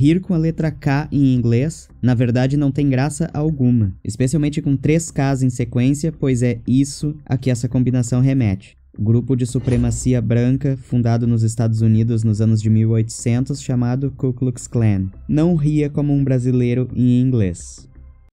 Rir com a letra K em inglês, na verdade, não tem graça alguma, especialmente com três Ks em sequência, pois é isso a que essa combinação remete. O grupo de supremacia branca fundado nos Estados Unidos nos anos de 1800 chamado Ku Klux Klan. Não ria como um brasileiro em inglês.